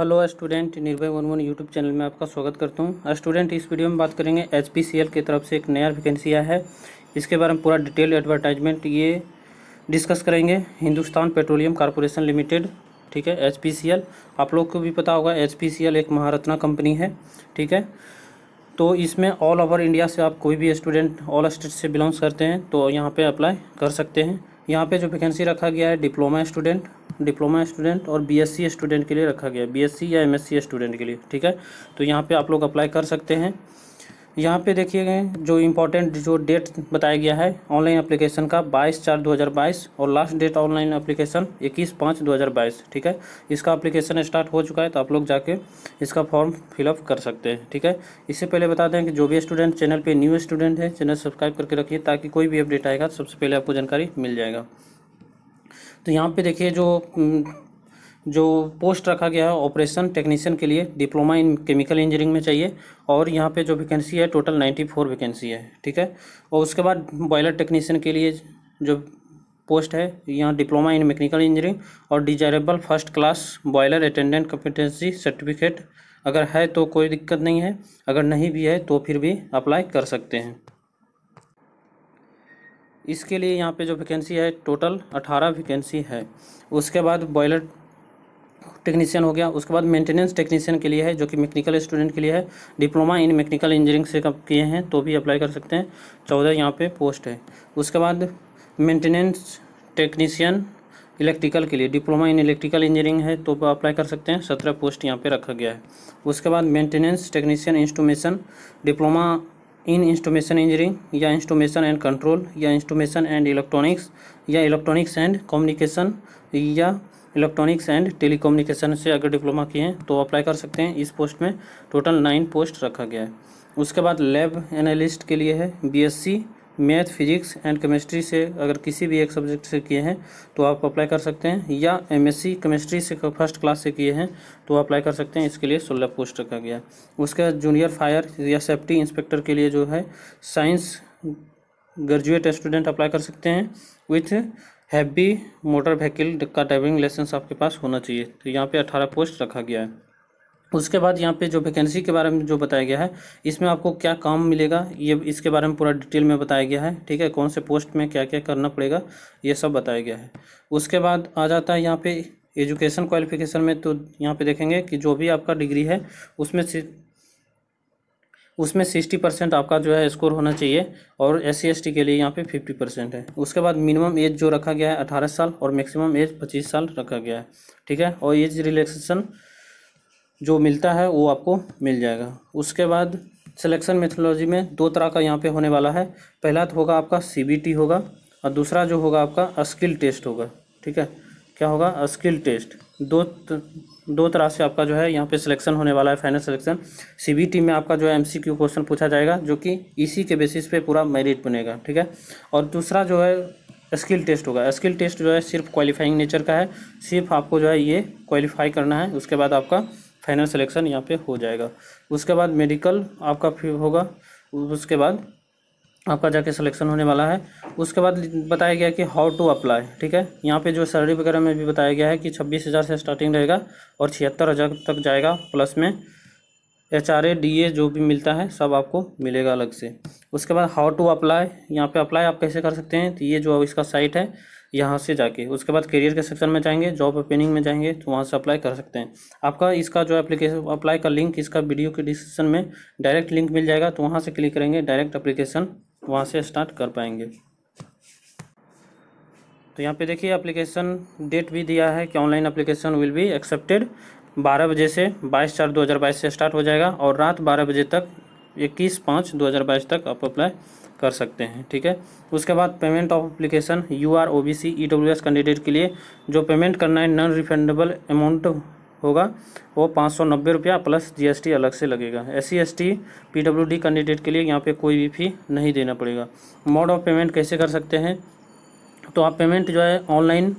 hello student Nirbhay one one YouTube channel में आपका स्वागत करता हूँ स्टूडेंट इस वीडियो में बात करेंगे एच पी की तरफ से एक नया वैकेंसी आया है इसके बारे में पूरा डिटेल एडवर्टाइजमेंट ये डिस्कस करेंगे हिंदुस्तान पेट्रोलियम कॉरपोरेशन लिमिटेड ठीक है एच आप लोग को भी पता होगा एच एक महारत्ना कंपनी है ठीक है तो इसमें ऑल ओवर इंडिया से आप कोई भी स्टूडेंट ऑल स्टेट से बिलोंग करते हैं तो यहाँ पर अप्लाई कर सकते हैं यहाँ पर जो वैकेंसी रखा गया है डिप्लोमा स्टूडेंट डिप्लोमा स्टूडेंट और बीएससी स्टूडेंट के लिए रखा गया बीएससी या एमएससी स्टूडेंट के लिए ठीक है तो यहाँ पे आप लोग अप्लाई कर सकते हैं यहाँ पे देखिए गए जो इम्पोर्टेंट जो डेट बताया गया है ऑनलाइन अप्लीकेशन का 22 चार 2022 और लास्ट डेट ऑनलाइन अप्लीकेशन 21 पाँच 2022 ठीक है इसका अप्लीकेशन स्टार्ट हो चुका है तो आप लोग जाके इसका फॉर्म फिलअप कर सकते हैं ठीक है इससे पहले बता दें कि जो भी स्टूडेंट चैनल पर न्यू स्टूडेंट है चैनल सब्सक्राइब करके रखिए ताकि कोई भी अपडेट आएगा सबसे पहले आपको जानकारी मिल जाएगा तो यहाँ पे देखिए जो हम्म, जो पोस्ट रखा गया है ऑपरेशन टेक्नीशियन के लिए डिप्लोमा इन केमिकल इंजीनियरिंग में चाहिए और यहाँ पे जो वैकेंसी है टोटल नाइन्टी फोर वैकेंसी है ठीक है और उसके बाद बॉयलर टेक्नीशियन के लिए जो पोस्ट है यहाँ डिप्लोमा इन मैकेनिकल इंजीनियरिंग और desirable first class boiler attendant competency certificate अगर है तो कोई दिक्कत नहीं है अगर नहीं भी है तो फिर भी अप्लाई कर सकते हैं इसके लिए यहाँ पे जो वैकेंसी है टोटल अठारह वैकेंसी है उसके बाद बॉयलर टेक्नीशियन हो गया उसके बाद मेंटेनेंस टेक्नीशियन के लिए है जो कि मेक्निकल स्टूडेंट के लिए है डिप्लोमा इन मेकनिकल इंजीनियरिंग से कब किए हैं तो भी अप्लाई कर सकते हैं चौदह यहाँ पे पोस्ट है उसके बाद मेंटेनेंस टेक्नीशियन इलेक्ट्रिकल के लिए डिप्लोमा इन इलेक्ट्रिकल इंजीनियरिंग है तो अप्लाई कर सकते हैं सत्रह पोस्ट यहाँ पर रखा गया है उसके बाद maintenance technician instrumentation diploma in instrumentation engineering या इंस्टोमेशन एंड कंट्रोल या इंस्टोमेशन एंड इलेक्ट्रॉनिक्स या इलेक्ट्रॉनिक्स एंड कम्युनिकेशन या इलेक्ट्रॉनिक्स एंड टेली से अगर डिप्लोमा किए हैं तो अप्लाई कर सकते हैं इस पोस्ट में टोटल नाइन पोस्ट रखा गया है उसके बाद लैब एनालिस्ट के लिए है B math physics and chemistry से अगर किसी भी एक सब्जेक्ट से किए हैं तो आप अप्लाई कर सकते हैं या एमएससी केमिस्ट्री से फर्स्ट क्लास से किए हैं तो अप्लाई कर सकते हैं इसके लिए सोलह पोस्ट रखा गया उसके बाद जूनियर फायर या सेफ्टी इंस्पेक्टर के लिए जो है साइंस ग्रेजुएट स्टूडेंट अप्लाई कर सकते हैं विथ हैवी मोटर व्हीकल का ड्राइविंग लाइसेंस आपके पास होना चाहिए तो यहाँ पर अठारह पोस्ट रखा गया है उसके बाद यहाँ पे जो वैकेंसी के बारे में जो बताया गया है इसमें आपको क्या काम मिलेगा ये इसके बारे में पूरा डिटेल में बताया गया है ठीक है कौन से पोस्ट में क्या क्या करना पड़ेगा ये सब बताया गया है उसके बाद आ जाता है यहाँ पे एजुकेशन क्वालिफिकेशन में तो यहाँ पे देखेंगे कि जो भी आपका डिग्री है उसमें से उसमें सिक्सटी परसेंट आपका जो है स्कोर होना चाहिए और एस सी के लिए यहाँ पे फिफ्टी परसेंट है उसके बाद मिनिमम एज जो रखा गया है अठारह साल और मैक्सिमम एज पच्चीस साल रखा गया है ठीक है और एज रिलैक्सेशन जो मिलता है वो आपको मिल जाएगा उसके बाद सिलेक्शन मेथोलॉजी में दो तरह का यहाँ पे होने वाला है पहला तो होगा आपका सी होगा और दूसरा जो होगा आपका स्किल टेस्ट होगा ठीक है क्या होगा स्किल टेस्ट दो त, दो तरह से आपका जो है यहाँ पे सिलेक्शन होने वाला है फाइनल सिलेक्शन सीबीटी में आपका जो है एमसीक्यू क्वेश्चन पूछा जाएगा जो कि इसी के बेसिस पे पूरा मेरिट बनेगा ठीक है और दूसरा जो है स्किल टेस्ट होगा स्किल टेस्ट जो है सिर्फ क्वालिफाइंग नेचर का है सिर्फ आपको जो है ये क्वालिफाई करना है उसके बाद आपका फाइनल सिलेक्शन यहाँ पे हो जाएगा उसके बाद मेडिकल आपका होगा उसके बाद आपका जाके सिलेक्शन होने वाला है उसके बाद बताया गया कि हाउ टू अप्लाई ठीक है यहाँ पे जो सैलरी वगैरह में भी बताया गया है कि छब्बीस हज़ार से स्टार्टिंग रहेगा और छिहत्तर हज़ार तक जाएगा प्लस में H R A D A जो भी मिलता है सब आपको मिलेगा अलग से उसके बाद हाउ टू अप्लाई यहाँ पे अप्लाई आप कैसे कर सकते हैं तो ये जो इसका साइट है यहाँ से जाके उसके बाद करियर के सेक्शन में जाएंगे जॉब ओपनिंग में जाएंगे तो वहाँ से अप्लाई कर सकते हैं आपका इसका जो एप्लीकेशन अप्लाई का लिंक इसका वीडियो के डिस्क्रिप्शन में डायरेक्ट लिंक मिल जाएगा तो वहाँ से क्लिक करेंगे डायरेक्ट अप्लीकेशन वहाँ से स्टार्ट कर पाएंगे तो यहाँ पे देखिए एप्लीकेशन डेट भी दिया है कि online application will be accepted 12 बजे से 22 चार 2022 से स्टार्ट हो जाएगा और रात 12 बजे तक इक्कीस पाँच दो हज़ार बाईस तक आप अप्लाई कर सकते हैं ठीक है उसके बाद payment of application U R O B C E W S candidate के लिए जो पेमेंट करना है नॉन रिफंडेबल अमाउंट होगा वो पाँच सौ नब्बे रुपया प्लस जीएसटी अलग से लगेगा S C S T P W D candidate के लिए यहाँ पे कोई भी फी नहीं देना पड़ेगा मोड ऑफ पेमेंट कैसे कर सकते हैं तो आप पेमेंट जो है online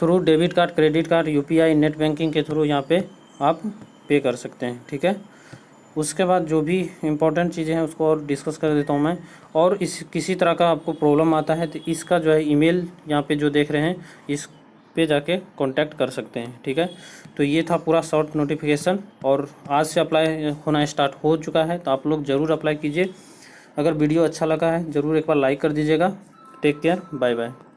through debit card credit card U P I net banking के थ्रू यहाँ पे आप पे कर सकते हैं ठीक है उसके बाद जो भी इम्पोर्टेंट चीज़ें हैं उसको और डिस्कस कर देता हूँ मैं और इस किसी तरह का आपको प्रॉब्लम आता है तो इसका जो है ईमेल यहाँ पे जो देख रहे हैं इस पे जाके कांटेक्ट कर सकते हैं ठीक है तो ये था पूरा शॉर्ट नोटिफिकेशन और आज से अप्लाई होना स्टार्ट हो चुका है तो आप लोग ज़रूर अप्लाई कीजिए अगर वीडियो अच्छा लगा है ज़रूर एक बार लाइक कर दीजिएगा टेक केयर बाय बाय